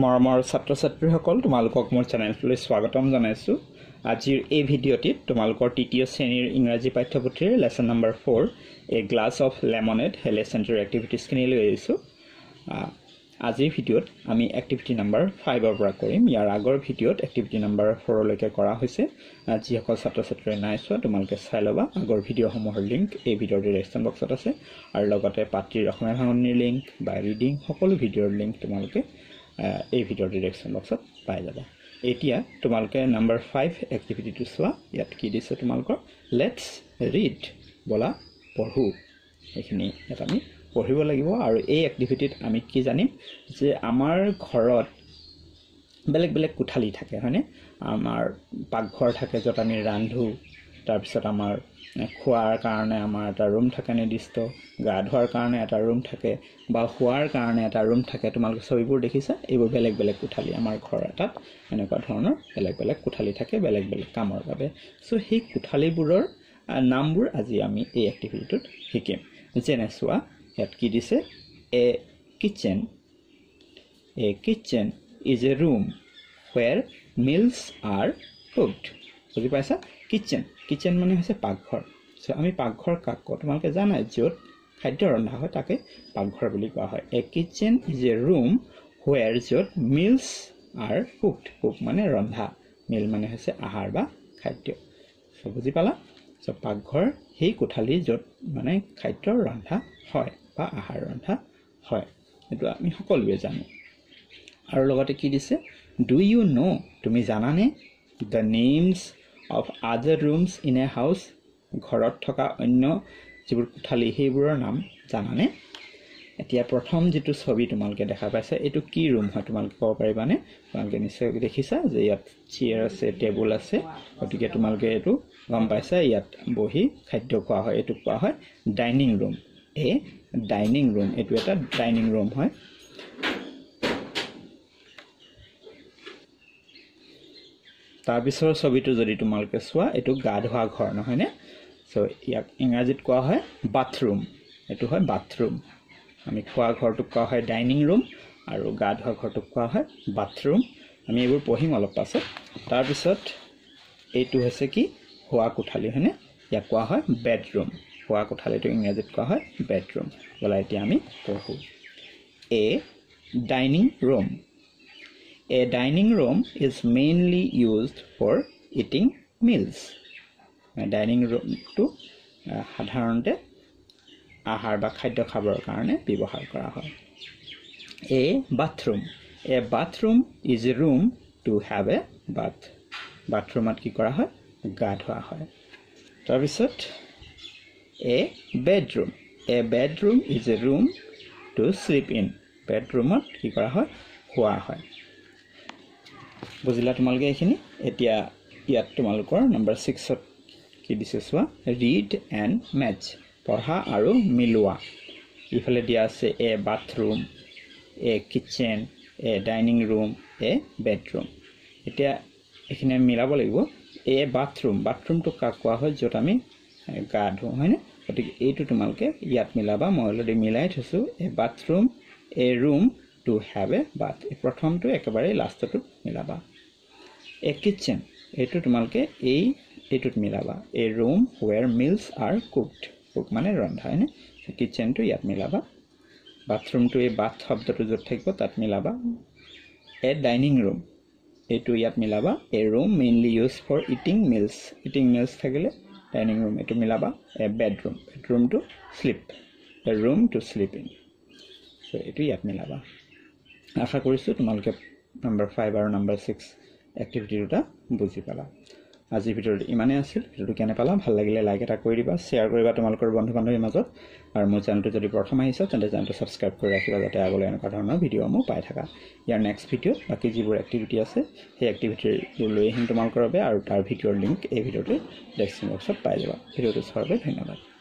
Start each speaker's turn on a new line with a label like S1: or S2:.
S1: মৰমৰ ছাত্ৰ ছাত্ৰীসকল তোমালোকক মোৰ চেনেলটোলৈ স্বাগতম জনাইছোঁ আজিৰ এই ভিডিঅ'টিত তোমালোকৰ তৃতীয় শ্ৰেণীৰ ইংৰাজী পাঠ্যপুথিৰ lesson number four a glass of lemonade সেই হেলেচেণ্টৰ এক্টিভিটিছখিনি লৈ আহিছোঁ আজিৰ ভিডিঅ'ত আমি এক্টিভিটি নাম্বাৰ ফাইভৰ পৰা কৰিম ইয়াৰ আগৰ ভিডিঅ'ত এক্টিভিটি নাম্বাৰ ফ'ৰলৈকে কৰা হৈছে যিসকল ছাত্ৰ ছাত্ৰীয়ে নাই চোৱা তোমালোকে চাই ল'বা আগৰ ভিডিঅ'সমূহৰ লিংক এই ভিডিঅ'ৰ ডিৰেকশ্যন বক্সত আছে আৰু লগতে পাতিৰ অসমীয়া ভাঙনিৰ লিংক বা ৰিডিং সকলো ভিডিঅ'ৰ লিংক তোমালোকে এই ভিডিঅ'ৰ ডিৰেকশ্যন বক্সত পাই যাবা এতিয়া তোমালোকে নাম্বাৰ ফাইভ এক্টিভিটিটো চোৱা ইয়াত কি দিছে তোমালোকৰ লেটছ ৰিড বলা পঢ়ো সেইখিনি ইয়াত আমি পঢ়িব লাগিব আৰু এই এক্টিভিটিত আমি কি জানিম যে আমাৰ ঘৰত বেলেগ বেলেগ কোঠালি থাকে হয়নে আমাৰ পাকঘৰ থাকে য'ত আমি ৰান্ধো তাৰপিছত আমাৰ খোৱাৰ কাৰণে আমাৰ এটা ৰুম থাকে নিৰ্দিষ্ট গা ধোৱাৰ কাৰণে এটা ৰুম থাকে বা শোৱাৰ কাৰণে এটা ৰুম থাকে তোমালোকে ছবিবোৰ দেখিছা এইবোৰ বেলেগ বেলেগ কোঠালি আমাৰ ঘৰ এটাত এনেকুৱা ধৰণৰ বেলেগ বেলেগ কোঠালি থাকে বেলেগ বেলেগ কামৰ বাবে চ' সেই কোঠালিবোৰৰ নামবোৰ আজি আমি এই এক্টিভিটিটোত শিকিম যেনে চোৱা ইয়াত কি দিছে a kitchen a kitchen is a room where meals are cooked বুজি পাইছা কিটচেন কিটচেন মানে হৈছে পাকঘৰ চ' আমি পাকঘৰ কাক কওঁ তোমালোকে জানাই য'ত খাদ্য ৰন্ধা হয় তাকে পাকঘৰ বুলি কোৱা হয় a kitchen is a room where য'ত মিলছ আৰ কুকড কুক মানে ৰন্ধা মিল মানে হৈছে আহাৰ বা খাদ্য চ' বুজি পালা চ' পাকঘৰ সেই কোঠালি য'ত মানে খাদ্য ৰন্ধা হয় বা আহাৰ ৰন্ধা হয় সেইটো আমি সকলোৱে জানো আৰু লগতে কি দিছে ডু ইউ ন' তুমি জানানে দ্য নেমছ অফ আদাৰ ৰুমছ ইন এ হাউচ ঘৰত থকা অন্য যিবোৰ কোঠালি সেইবোৰৰ নাম জানানে এতিয়া প্ৰথম যিটো ছবি তোমালোকে দেখা পাইছা এইটো কি ৰুম হয় তোমালোকে ক'ব পাৰিবানে তোমালোকে নিশ্চয় দেখিছা যে ইয়াত চেয়াৰ আছে টেবুল আছে গতিকে তোমালোকে এইটো গম পাইছা ইয়াত বহি খাদ্য খোৱা হয় এইটো কোৱা হয় ডাইনিং ৰুম এই ডাইনিং ৰুম এইটো এটা ডাইনিং ৰুম হয় তাৰপিছৰ ছবিটো যদি তোমালোকে চোৱা এইটো গা ধোৱা ঘৰ নহয়নে চ' ইয়াক ইংৰাজীত কোৱা হয় বাথৰুম এইটো হয় বাথৰুম আমি খোৱা ঘৰটোক কোৱা হয় ডাইনিং ৰুম আৰু গা ধোৱা ঘৰটোক কোৱা হয় বাথৰুম আমি এইবোৰ পঢ়িম অলপ পাছত তাৰপিছত এইটো হৈছে কি হোৱা কোঠালি হয়নে ইয়াক কোৱা হয় বেডৰুম হোৱা কোঠালিটো ইংৰাজীত কোৱা হয় বেডৰুম বোলা এতিয়া আমি পঢ়োঁ a dining room A dining room is mainly used for eating meals. Dining ৰুমটো uh, সাধাৰণতে আহাৰ বা খাদ্য খাবৰ কাৰণে ব্যৱহাৰ কৰা হয় a bathroom a bathroom is a room to have a bath বাথৰুমত কি কৰা হয় গা ধোৱা হয় তাৰপিছত a bedroom a bedroom is a room to sleep in বেডৰুমত কি কৰা হয় শোৱা হয় বুজিলা তোমালোকে এইখিনি এতিয়া ইয়াত তোমালোকৰ নাম্বাৰ ছিক্সত কি দিছে চোৱা ৰিড এণ্ড মেটছ পঢ়া আৰু মিলোৱা ইফালে দিয়া আছে a bathroom a kitchen a dining room a bedroom এতিয়া এইখিনি আমি মিলাব লাগিব এ বাথৰুম বাথৰুমটো কাক কোৱা হয় য'ত আমি গা ধুওঁ হয়নে গতিকে এইটো তোমালোকে ইয়াত মিলাবা মই অলৰেডি মিলাই থৈছোঁ a bathroom a room to have a bath প্ৰথমটো একেবাৰে লাষ্টতো মিলাবা এ কিটচেন এইটো তোমালোকে এই এইটোত মিলাবা a room where meals are cooked cook মানে ৰন্ধা হয়নে কিটচেনটো ইয়াত মিলাবা বাথৰুমটো এই বাথ শব্দটো য'ত থাকিব তাত মিলাবা এ ডাইনিং ৰুম এইটো ইয়াত মিলাবা a room mainly used for eating meals eating meals থাকিলে ডাইনিং ৰুম এইটো মিলাবা a bedroom bedroom to sleep a room to sleep in so' এইটো ইয়াত মিলাবা আশা কৰিছোঁ তোমালোকে নম্বৰ ফাইভ আৰু নম্বৰ ছিক্স এক্টিভিটি দুটা বুজি পালা আজিৰ ভিডিঅ'টো ইমানেই আছিল ভিডিঅ'টো কেনে পালা ভাল লাগিলে লাইক এটা কৰি দিবা শ্বেয়াৰ কৰিবা তোমালোকৰ বন্ধু বান্ধৱীৰ মাজত আৰু মোৰ চেনেলটো যদি প্ৰথম আহিছা তেন্তে চেনেলটো ছাবস্ক্ৰাইব কৰি ৰাখিবা যাতে আগলৈ এনেকুৱা ধৰণৰ ভিডিঅ'সমূহ পাই থাকা ইয়াৰ নেক্সট ভিডিঅ'ত বাকী যিবোৰ এক্টিভিটি আছে সেই এক্টিভিটিবোৰ লৈ আহিম তোমালোকৰ বাবে আৰু তাৰ ভিডিঅ'ৰ লিংক এই ভিডিঅ'টোৰ ডেস্ক্ৰিপশ্যন বক্সত পাই যাবা ভিডিঅ'টো চোৱাৰ বাবে ধন্যবাদ